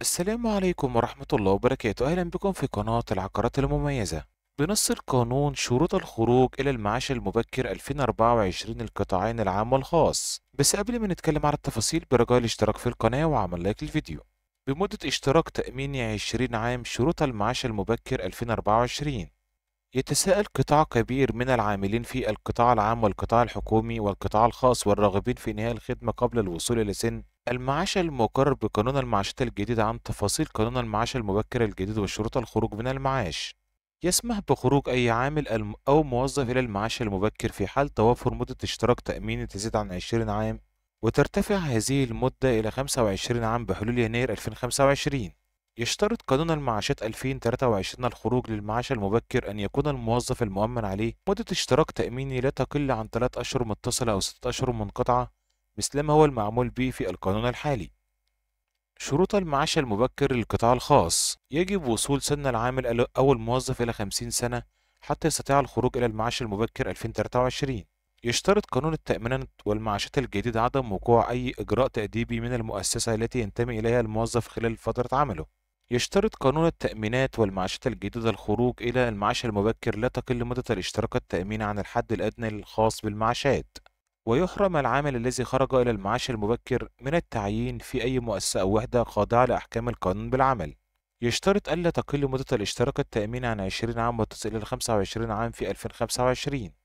السلام عليكم ورحمة الله وبركاته أهلا بكم في قناة العقارات المميزة بنص القانون شروط الخروج إلى المعاش المبكر 2024 القطاعين العام والخاص بس قبل ما نتكلم على التفاصيل برجاء الاشتراك في القناة وعمل لايك للفيديو بمدة اشتراك تأميني 20 عام شروط المعاش المبكر 2024 يتساءل قطاع كبير من العاملين في القطاع العام والقطاع الحكومي والقطاع الخاص والراغبين في انهاء الخدمة قبل الوصول إلى سن المعاش المقرر بقانون المعاشات الجديد عن تفاصيل قانون المعاش المبكر الجديد وشروط الخروج من المعاش يسمح بخروج أي عامل أو موظف إلى المعاش المبكر في حال توافر مدة اشتراك تأميني تزيد عن 20 عام وترتفع هذه المدة إلى 25 عام بحلول يناير 2025 يشترط قانون المعاشات 2023 الخروج للمعاش المبكر أن يكون الموظف المؤمن عليه مدة اشتراك تأميني لا تقل عن 3 أشهر متصلة أو 6 أشهر منقطعة مثلما هو المعمول به في القانون الحالي شروط المعاش المبكر للقطاع الخاص يجب وصول سن العامل أو الموظف إلى 50 سنة حتى يستطيع الخروج إلى المعاش المبكر 2023 يشترط قانون التأمينات والمعاشات الجديد عدم وقوع أي إجراء تأديبي من المؤسسة التي ينتمي إليها الموظف خلال فترة عمله يشترط قانون التأمينات والمعاشات الجديدة الخروج إلى المعاش المبكر لا تقل مدة الاشتراك التأمين عن الحد الأدنى الخاص بالمعاشات ويحرم العامل الذي خرج إلى المعاش المبكر من التعيين في أي مؤسسة أو وحدة خاضعة لأحكام القانون بالعمل يشترط ألا تقل مدة الاشتراك التأمين عن 20 عام وتصل إلى 25 عام في 2025